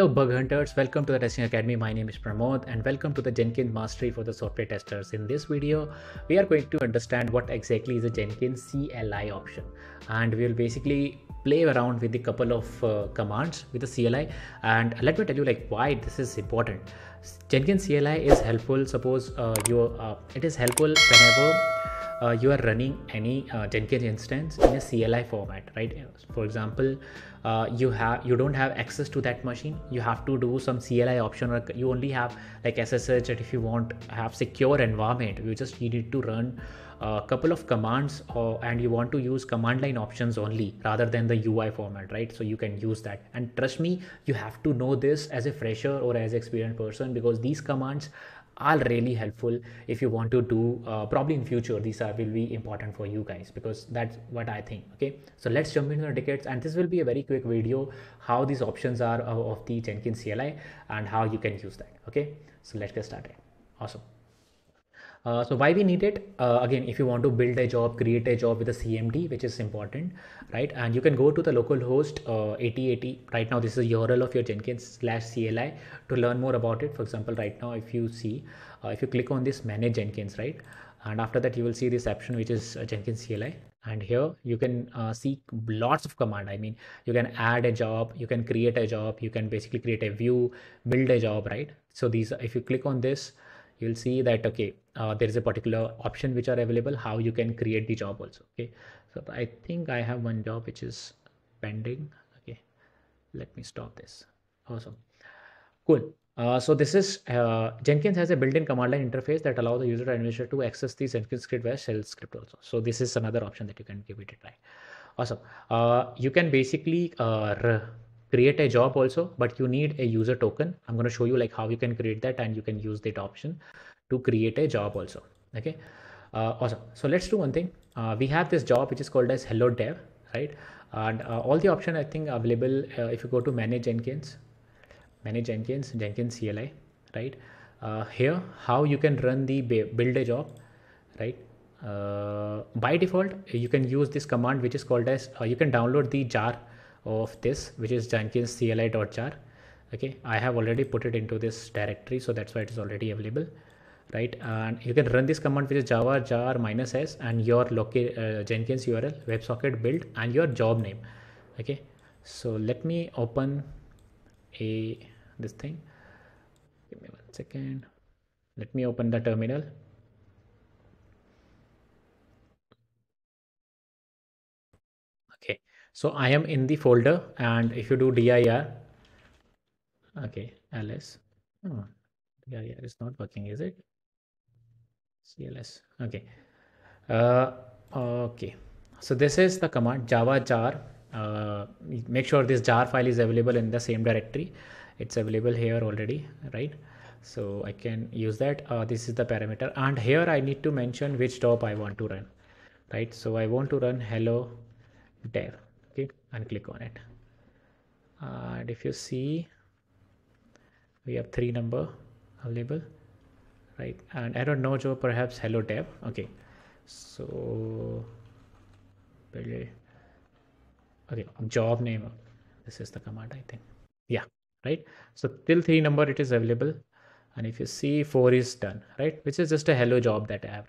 Hello bug hunters, welcome to the Testing Academy. My name is Pramod and welcome to the Jenkins Mastery for the Software Testers. In this video, we are going to understand what exactly is a Jenkins CLI option and we will basically play around with a couple of uh, commands with the CLI and let me tell you like why this is important. Jenkins CLI is helpful suppose uh, you uh, it is helpful whenever uh, you are running any uh, Jenkins instance in a CLI format, right? For example, uh, you have you don't have access to that machine. You have to do some CLI option, or you only have like SSH. That if you want have secure environment, you just need to run a uh, couple of commands, or, and you want to use command line options only rather than the UI format, right? So you can use that. And trust me, you have to know this as a fresher or as experienced person because these commands are really helpful if you want to do uh, probably in future these are will be important for you guys because that's what i think okay so let's jump into the tickets and this will be a very quick video how these options are uh, of the jenkins cli and how you can use that okay so let's get started awesome uh, so why we need it? Uh, again, if you want to build a job, create a job with a CMD, which is important, right? And you can go to the localhost uh, 8080. Right now, this is the URL of your Jenkins slash CLI to learn more about it. For example, right now, if you see, uh, if you click on this manage Jenkins, right? And after that, you will see this option, which is uh, Jenkins CLI and here you can uh, see lots of command i mean you can add a job you can create a job you can basically create a view build a job right so these if you click on this you'll see that okay uh, there is a particular option which are available how you can create the job also okay so i think i have one job which is pending okay let me stop this awesome cool uh, so this is uh, Jenkins has a built-in command line interface that allows the user to administrator to access the Jenkins script via shell script also. So this is another option that you can give it a try. Awesome. Uh, you can basically uh, create a job also, but you need a user token. I'm going to show you like how you can create that and you can use that option to create a job also. Okay. Uh, awesome. So let's do one thing. Uh, we have this job, which is called as hello dev, right? And uh, all the option I think available uh, if you go to manage Jenkins, manage Jenkins, Jenkins CLI, right? Uh, here, how you can run the build a job, right? Uh, by default, you can use this command, which is called as you can download the jar of this which is jenkins cli.jar okay i have already put it into this directory so that's why it is already available right and you can run this command which is java jar minus s and your uh, jenkins url websocket build and your job name okay so let me open a this thing give me one second let me open the terminal So I am in the folder and if you do dir, okay, ls, oh, hmm, dir is not working, is it? CLS, okay. Uh, okay, so this is the command java jar. Uh, make sure this jar file is available in the same directory. It's available here already, right? So I can use that. Uh, this is the parameter and here I need to mention which job I want to run, right? So I want to run hello there and click on it and if you see we have three number available right and I don't know Joe perhaps hello tab okay so okay job name this is the command I think yeah right so till three number it is available and if you see four is done right which is just a hello job that I have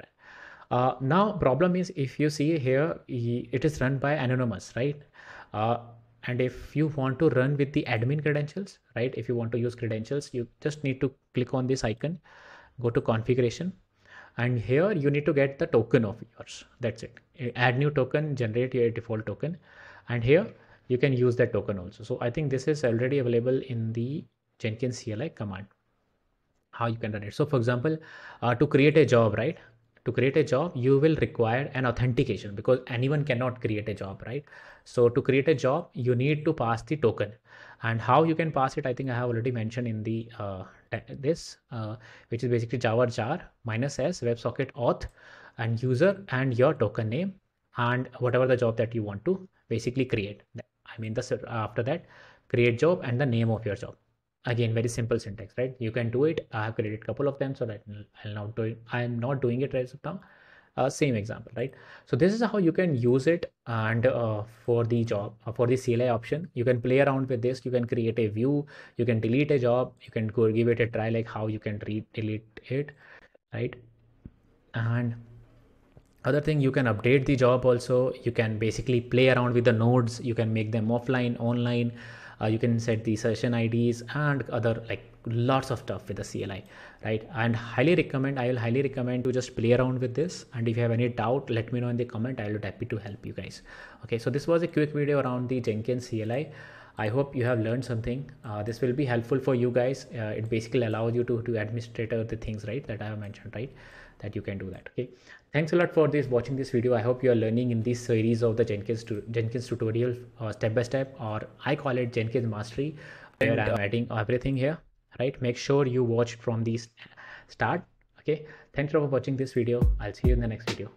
uh, now problem is if you see here, it is run by anonymous, right? Uh, and if you want to run with the admin credentials, right? If you want to use credentials, you just need to click on this icon, go to configuration, and here you need to get the token of yours. That's it. Add new token, generate your default token, and here you can use that token also. So I think this is already available in the Jenkins CLI command how you can run it. So for example, uh, to create a job, right? to create a job you will require an authentication because anyone cannot create a job right so to create a job you need to pass the token and how you can pass it i think i have already mentioned in the uh, this uh, which is basically java jar minus s websocket auth and user and your token name and whatever the job that you want to basically create i mean the after that create job and the name of your job again very simple syntax right you can do it i have created couple of them so that i'll not do it i am not doing it right now uh, same example right so this is how you can use it and uh, for the job uh, for the cli option you can play around with this you can create a view you can delete a job you can go give it a try like how you can re- delete it right and other thing you can update the job also you can basically play around with the nodes you can make them offline online uh, you can set the session IDs and other like lots of stuff with the CLI, right? And highly recommend, I will highly recommend to just play around with this. And if you have any doubt, let me know in the comment. I'll be happy to help you guys. Okay, so this was a quick video around the Jenkins CLI. I hope you have learned something. Uh, this will be helpful for you guys. Uh, it basically allows you to, to administrator the things, right, that I have mentioned, right, that you can do that, okay? Thanks a lot for this watching this video. I hope you are learning in this series of the Jenkins, Jenkins tutorial uh, step by step or I call it Jenkins mastery where uh, I'm adding everything here, right? Make sure you watch from this start. Okay. Thanks for watching this video. I'll see you in the next video.